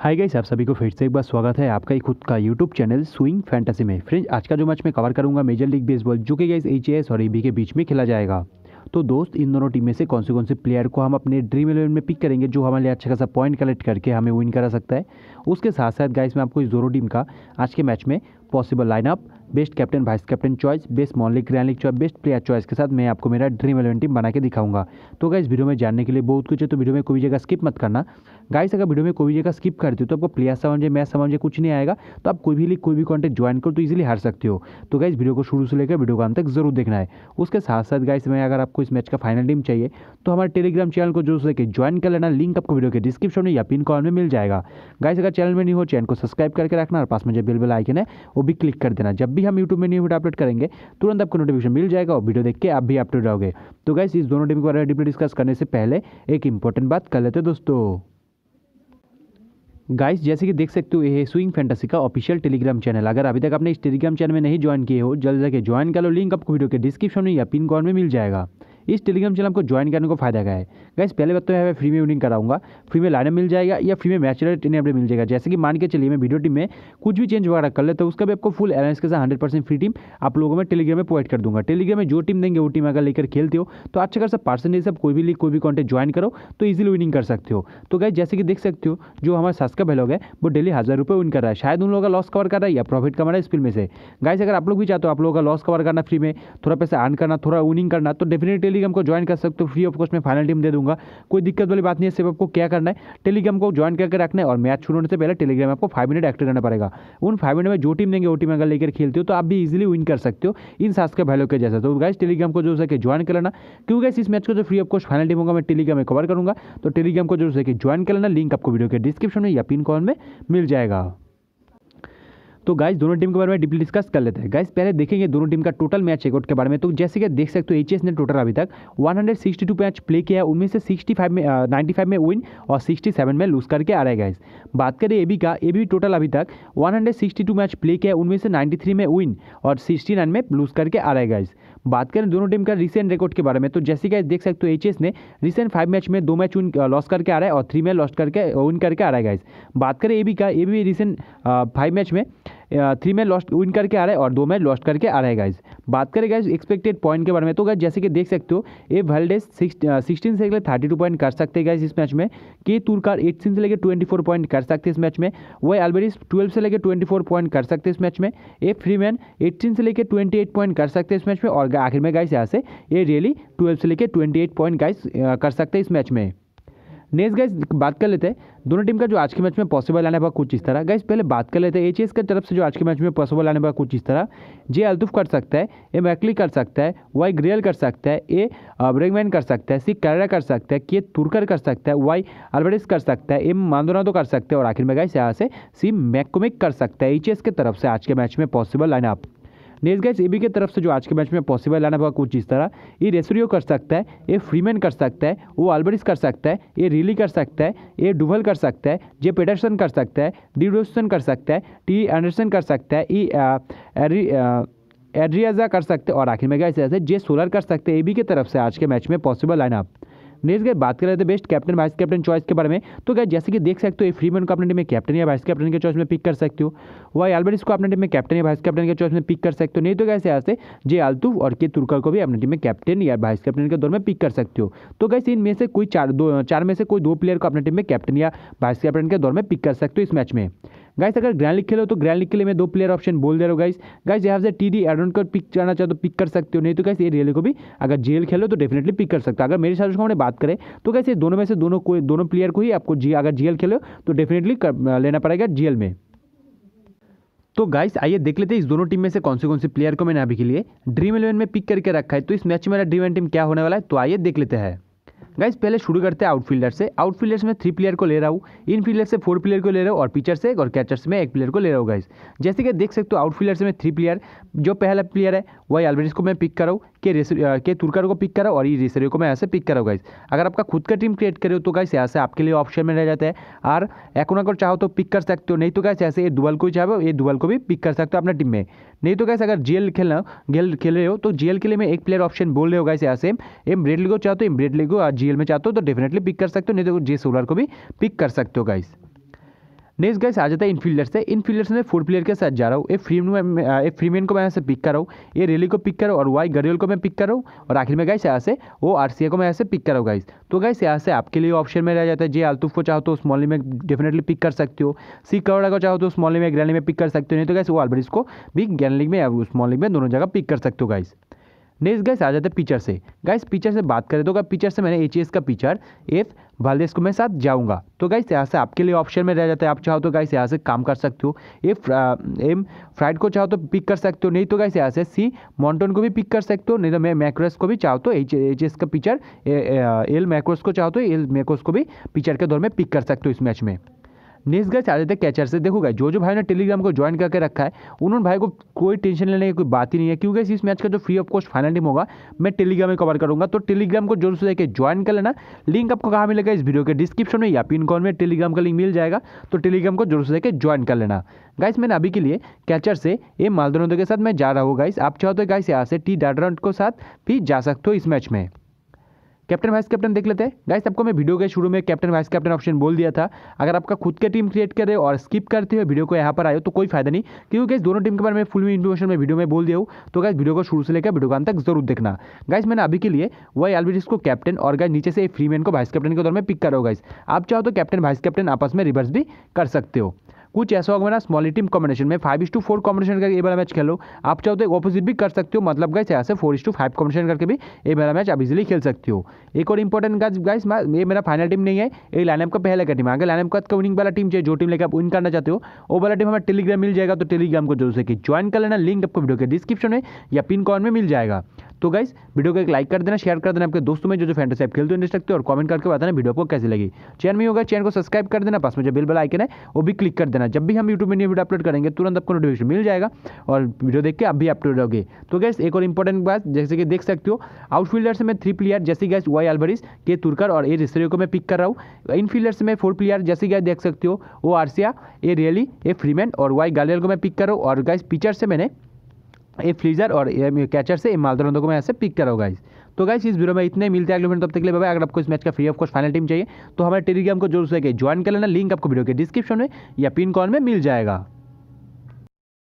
hi guys आप सभी को फिर से एक बार स्वागत है आपका ही खुद का यूट्यूब चैनल स्विंग फैंटेसी में फ्रेंड्स आज का जो मैच मैं कवर करूंगा मेजर लीग बेसबॉल जो कि गाइस एच और ई के बीच में खेला जाएगा तो दोस्त इन दोनों टीम में से कौन से कौन से प्लेयर को हम अपने ड्रीम इलेवन में पिक करेंगे जो हमारे लिए अच्छा खासा पॉइंट कलेक्ट करके हमें विन करा सकता है उसके साथ साथ गाइस मैं आपको इस दोनों टीम का आज के मैच में possible lineup best captain vice captain choice best मॉलिक grand league choice best player choice के साथ मैं आपको मेरा ड्रीम इलेवन टीम बना के दिखाऊंगा तो गाइस वीडियो में जानने के लिए बहुत कुछ है तो वीडियो में कोई जगह स्किप मत करना गाइस अगर वीडियो में कोई जगह स्किप करते हो तो आपको प्लेयर समझे मैच समझे कुछ नहीं आएगा तो आप कोई भी लीग कोई भी कॉन्टेक्ट ज्वाइन करो तो ईजिली हार सकते हो तो गाइस वीडियो को शुरू से लेकर वीडियो को अंत तक जरूर देखना है उसके साथ साथ गाइस में अगर आपको इस मैच का फाइनल टीम चाहिए तो हमारे टेलीग्राम चैनल को जरूर लेकर ज्वाइन कर लेना लिंक आपको वीडियो के डिस्क्रिप्शन में या पिन कॉल में मिल जाएगा गाइस अगर चैनल में नहीं हो चैनल को सब्सक्राइब करके रखना और पास में जो बिल बिल आइकन है वो भी क्लिक कर देना जब भी हम यूट्यूब में न्यू वीडियो अपलोड करेंगे तुरंत आपको नोटिफिकेशन मिल जाएगा और वीडियो देख के आप भी अप रहोगे तो गाइस इस दोनों टीम के बारे में डीपली डिस्कस करने से पहले एक इंपॉर्टेंट बात कर लेते हैं दोस्तों गाइस जैसे कि देख सकते हो ये स्विंग फैंटेसी का ऑफिशियल टेलीग्राम चैनल अगर अभी तक आपने इस टेलीग्राम चैनल में नहीं ज्वाइन किए हो जल्द जाके ज्वाइन कर लो लिंक आपको वीडियो के डिस्क्रिप्शन में या पिन कॉर्ड में मिल जाएगा इस टेलीग्राम चैनल को ज्वाइन करने को फायदा क्या है गैस पहले बात तो मैं फ्री में विनिंग कराऊंगा फ्री में लाइनअप मिल जाएगा या फ्री में मैच रेट मिल जाएगा जैसे कि मान के चलिए मैं वीडियो टीम में कुछ भी चेंज वगैरह कर लेता तो उसका भी आपको फुल एनालिस के साथ हंड्रेड परसेंट फ्री टीम आप लोगों में टेलीग्राम में प्रोवाइड कर दूंगा टेलीग्राम में जो टीम देंगे वो टीम अगर लेकर खेलते हो तो अच्छा खासा पर्सेंटेज आप कोई भी लीग कोई भी कॉन्टेंट ज्वाइन करो तो ईजिली विनिंग कर सकते हो तो गैस जैसे कि देख सकते हो जो हमारा सस्का भैलोग है वो डेली हज़ार रुपये विन कर रहा है शायद उन लोगों का लॉस कवर कर रहा है या प्रॉफिट कमा रहा है इस में से गाइस अगर आप लोग भी चाहते हो आप लोगों का लॉस कवर करना फ्री में थोड़ा पैसा अर्न करना थोड़ा विनिंग करना तो डेफिनेटली टेलीग्राम को ज्वाइन कर सकते हो फ्री ऑफ कॉस्ट में फाइनल टीम दे दूंगा कोई दिक्कत वाली बात नहीं है सिर्फ आपको क्या करना है टेलीग्राम को ज्वाइन करके रखना है और मैच शुरू होने से पहले टेलीग्राम आपको फाइव मिनट एक्टिव रहना पड़ेगा उन फाइव मिनट में जो टीम देंगे वो टीम अगर लेकर खेलते हो तो आप भी इजिली विन कर सकते हो इन सास के वैल्यू के जैसे तो गाइस टेलीग्राम को जो सके ज्वाइन कर लेना क्योंकि इस मैच को जो free of cost final team होगा मैं टेलीग्राम में कवर करूंगा तो टेलीग्राम को जो सके ज्वाइन कर लेना लिंक आपको वीडियो के डिस्क्रिप्शन में या पिन कॉल में मिल जाएगा तो गाइज दोनों टीम के बारे में डिपली डिस्कस कर लेते हैं गाइज पहले देखेंगे दोनों टीम का टोटल मैच चेकआउट के बारे में तो जैसे कि देख सकते हो एच ने टोटल अभी तक 162 मैच प्ले किया है उनमें से 65 में आ, 95 में विन और 67 में लूज करके आ रहा है गाइज बात करें ए का ए टोटल अभी तक वन मैच प्ले किया है उनमें से नाइन्टी में विन और सिक्सटी में लूज करके आ रहा है गाइज बात करें दोनों टीम का रिसेंट रिकॉर्ड के बारे में तो जैसे कि देख सकते हो एच ने रिसेंट फाइव मैच में दो मैच उन लॉस करके आ रहा है और थ्री मैच लॉस करके विन करके आ रहा है गाइज बात करें ए बी का A B recent five match में थ्री मैच लॉस्ट विन करके आ रहा है और दो मैच लॉस्ट करके आ रहा है गाइज बात करें गैस एक्सपेक्टेड पॉइंट के बारे में तो गैस जैसे कि देख सकते हो ए वर्ल्डेज सिक्सटीन से लेकर थर्टी टू पॉइंट कर सकते हैं गैस इस मैच में के तुरकार एटीन से लेकर ट्वेंटी फोर पॉइंट कर सकते हैं इस मैच में वही एलबेरिस ट्वेल्व से लेकर ट्वेंटी फोर पॉइंट कर सकते हैं इस मैच में ए फ्रीमैन एट्टीन से लेकर ट्वेंटी एट पॉइंट कर सकते हैं इस मैच में और आखिर में गैस यहाँ से ए रियली ट्वेल्व से लेकर ट्वेंटी एट पॉइंट गैस कर सकते हैं इस मैच में नेक्स्ट गैस बात कर लेते हैं दोनों टीम का जो आज के मैच में पॉसिबल आने वाला कुछ इस तरह गैस पहले बात कर लेते हैं एच का तरफ से जो आज के मैच में पॉसिबल आने वाला कुछ इस तरह जे अल्तुफ कर सकता है ए मैकली कर सकता है वाई ग्रियल कर सकता है ए ब्रेगमैन कर सकता है सी कैरा कर सकता है के तुरकर कर सकता है वाई अल्बरेस कर सकता है एम मांदोनादो कर सकते हैं और आखिर में गैस यहाँ से सी मैकोमिक कर सकता है एच के तरफ से आज के मैच में possible lineup next guys AB की तरफ से जो आज के मैच में पॉसिबल लाना होगा कुछ इस तरह ये रेसरियो कर सकता है ये फ्रीमैन कर सकता है वो आल्बरिस कर सकता है ये रिली कर सकता है ये डुबल कर सकता है जे पेडरसन कर सकता है डी कर सकता है टी एंडरसन कर सकता है ई e, एड्रियाजा कर सकते और आखिर में गाइस ऐसे जे सोलर कर सकते ए बी की तरफ से आज के मैच में पॉसिबल लाइनअप नेक्स्ट गए बात कर रहे थे best captain vice captain choice के बारे में तो गए जैसे कि देख सकते हो फ्री मन को अपने टीम में कैप्टन या वाइस कैप्टन के चॉइस में पिक कर सकते हो वाई आलबर्ट इसको अपने टीम में कैप्टन या वाइस कैप्टन के चॉइस में पिक कर सकते हो नहीं तो कैसे ऐसे जे आलतू और के तुर्कर को भी अपने टीम में कैप्टन या वाइस कैप्टन के दौर में पिक कर सकते हो तो कैसे इनमें से कोई चार दो चार में से कोई दो प्लेयर को अपने टीम में कैप्टन या वाइस कैप्टन के दौर में पिक कर सकते हो इस मैच में गाइस अगर ग्रैंड लिख खेलो तो ग्रैंड लिख के लिए मैं दो प्लेयर ऑप्शन बोल दे रहा हूँ गाइस गाइस यहाँ से टी डी एडोन को पिक करना चाहते तो पिक कर सकते हो नहीं तो कैसे ये रेल को भी अगर जेल खेलो तो डेफिनेटली पिक कर सकते हो अगर मेरे साथ हमने बात करें तो कैसे दोनों में से दोनों को दोनों प्लेयर को ही आपको जी अगर जेल खेलो तो डेफिनेटली लेना पड़ेगा जीएल में तो गाइस आइए देख लेते हैं इस दोनों टीम में से कौन से कौन से प्लेयर को मैंने अभी के लिए ड्रीम इलेवन में पिक करके रखा है तो इस मैच में मेरा ड्रीम टीम क्या होने वाला है तो आइए देख लेते हैं गाइज पहले शुरू करते हैं आउटफील्डर से आउटफील्डर्स में थ्री प्लेयर को ले रहा हूँ इन फील्डर से फोर प्लेयर को ले रहा हूँ और पिचर से और कैचर्स में एक प्लेयर को ले रहा हूँ गाइज जैसे कि देख सकते हो आउटफील्डर्स में थ्री प्लेयर जो पहला प्लेयर है वही अल्वेरिस को मैं पिक कर रहा हूँ के रेस के तुरकर को पिक करा और ये रेसरियो को मैं ऐसे पिक करा गाइज अगर आपका खुद का टीम क्रिएट करे तो गाइस ऐसे आपके लिए ऑप्शन में रह जाता है और एक को चाहो तो पिक कर सकते हो नहीं तो कैसे ऐसे ये दुबल को चाहो ये दुबल को भी पिक कर सकते हो अपना टीम में नहीं तो गैस अगर जेल खेलना खेल खेल रहे हो तो जेल के लिए मैं एक प्लेयर ऑप्शन बोल रहे हो गाइस ऐसे एम ब्रेडली को चाहो तो एम ब्रेडली को जीएल में चाहते हो तो डेफिनेटली पिक कर सकते हो नहीं तो जे सोलर को भी पिक कर सकते हो गाइस नेक्स्ट गाइस आ जाता है इनफील्डर से इनफील्डर्स में फोर प्लेयर के साथ जा रहा हूँ ए फ्री एक फ्रीमैन को मैं यहाँ से पिक कर रहा हूँ ए रेली को पिक कर रहा हूँ और वाई गरियल को मैं पिक कर रहा हूँ और आखिर में गाइस यहाँ से वो आरसीए को मैं यहाँ से पिक कर रहा हूँ गाइस तो गाइस यहाँ से आपके लिए ऑप्शन में रह जाता है जे आलतुफ को चाहो तो स्मॉली में डेफिनेटली पिक कर सकते हो सी करोड़ा को चाहो तो स्मॉली में ग्रैंड में पिक कर सकते हो नहीं तो गाइस वो आलबरिस को भी ग्रैंड लीग में या स्मॉल लीग में दोनों जगह पिक कर सकते हो गाइस नेक्स्ट गैस आ जाते पीचर पिक्चर से गाइस पिक्चर से बात करें तो अगर पिक्चर से मैंने एच का पिक्चर एफ वालदेस को मैं साथ जाऊंगा तो गाइस यहाँ से आपके लिए ऑप्शन में रह जाता है आप चाहो तो गाइस यहाँ से काम कर सकते हो एफ एम फ्राइड को चाहो तो पिक कर सकते हो नहीं तो गाइस यहाँ से सी मॉन्टोन को भी पिक कर सकते हो नहीं तो मैं मैक्रोस को भी चाहो तो एच एच एस का पिक्चर एल मैक्रोस को चाहो तो एल मैक्रोस को भी पिक्चर के दौर में पिक कर सकते हो इस मैच में नेक्स्ट गए आ जाते हैं कैचर से देखो गए जो जो भाई ने टेलीग्राम को ज्वाइन करके रखा है उन्होंने भाई को कोई टेंशन लेने की कोई बात ही नहीं है क्योंकि इस मैच का जो free of cost final team होगा मैं टेलीग्राम में कवर करूँगा तो टेलीग्राम को जरूर से देखिए ज्वाइन कर लेना लिंक आपको कहाँ मिलेगा इस वीडियो के डिस्क्रिप्शन में या पिन कॉन में टेलीग्राम का लिंक मिल जाएगा तो टेलीग्राम को जरूर से जाकर ज्वाइन कर लेना गाइस मैंने अभी के लिए कैचर से ए मालदोनोदो के साथ मैं जा रहा हूँ गाइस आप चाहो तो गाइस यहाँ से टी डाडरंट को साथ भी जा सकते हो इस मैच में कैप्टन वाइस कैप्टन देख लेते हैं गाइस आपको मैं वीडियो के शुरू में कैप्टन वाइस कैप्टन ऑप्शन बोल दिया था अगर आपका खुद का टीम क्रिएट कर रहे हो और स्किप करते हुए वीडियो को यहाँ पर आए तो कोई फायदा नहीं क्योंकि गाइस दोनों टीम के बारे में फुल इन्फॉर्मेशन में वीडियो में बोल दिया हूँ तो गाइस वीडियो को शुरू से लेकर वीडियो का अंत तक जरूर देखना गाइस मैंने अभी के लिए वही एलबीडिस को कैप्टन और गाइस नीचे से फ्री मैन को वाइस कैप्टन के दौर में पिक करो गाइस आप चाहो तो कैप्टन वाइस कैप्टन आपस में रिवर्स भी कर सकते हो कुछ ऐसा होगा मेरा स्मॉल टीम कॉम्बिनेशन में five is to four combination करके ए वाला मैच खेलो आप चाहो तो ऑपोजिट भी कर सकते हो मतलब गाइस ऐसे फोर इस टू फाइव कॉम्बिनेशन करके भी ये वाला मैच आप इजिली खेल सकते हो एक और इंपॉर्टेंट गाइस गाइस ये मेरा फाइनल टीम नहीं है ये लाइनअप का पहले का टीम आगे लाइनअप का विनिंग वाला टीम चाहिए जो टीम लेकर आप विन करना चाहते हो वो वाला टीम हमें टेलीग्राम मिल जाएगा तो टेलीग्राम को जरूर से ज्वाइन कर लेना लिंक आपको वीडियो के डिस्क्रिप्शन में या पिन कॉन में मिल जाएगा तो गाइस वीडियो को एक लाइक कर देना शेयर कर देना आपके दोस्तों में जो जो फैंटेसी आप खेलते हो इंटरेस्ट रखते हो और कमेंट करके बताना वीडियो को कैसी लगी चैन में होगा चैनल को सब्सक्राइब कर देना पास में जो बिल बेल आइकन है वो भी क्लिक कर देना जब भी हम यूट्यूब में वीडियो अपलोड करेंगे तुरंत आपको नोटिफिकेशन मिल जाएगा और वीडियो देख के आप भी अपलोड रहोगे तो गैस एक और इंपॉर्टेंट बात जैसे कि देख सकते हो आउटफील्डर्स में थ्री प्लेयर जैसे guys Y Albies K Tucker और ए रिस्टरियो को मैं पिक कर रहा हूँ इन में फोर प्लेयर जैसे गैस देख सकते हो वो आरसिया ए रियली ए फ्रीमैन और वाई गालियर को मैं पिक कर रहा हूँ और गैस पिक्चर से मैंने ये फ्लीजर और ये कैचर से माल दोनों को मैं ऐसे पिक करो गाइज तो गाइस इस वीडियो में इतने मिलते हैं अगले मिनट तब तक के लिए भाई अगर आपको इस मैच का free of cost final team चाहिए तो हमारे टेलीग्राम को जरूर से ज्वाइन कर लेना लिंक आपको वीडियो के डिस्क्रिप्शन में या पिन कॉल में मिल जाएगा